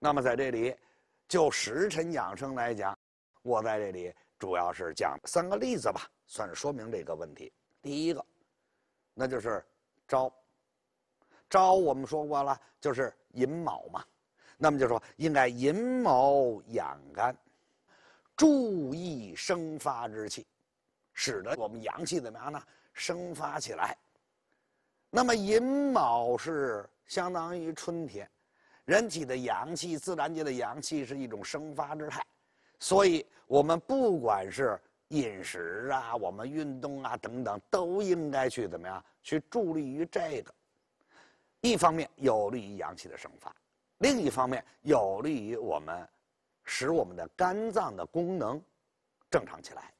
那么在这里，就时辰养生来讲，我在这里主要是讲三个例子吧，算是说明这个问题。第一个，那就是朝。朝我们说过了，就是寅卯嘛。那么就说应该寅卯养肝，注意生发之气，使得我们阳气怎么样呢？生发起来。那么寅卯是相当于春天。人体的阳气，自然界的阳气是一种生发之态，所以我们不管是饮食啊，我们运动啊等等，都应该去怎么样，去助力于这个，一方面有利于阳气的生发，另一方面有利于我们，使我们的肝脏的功能正常起来。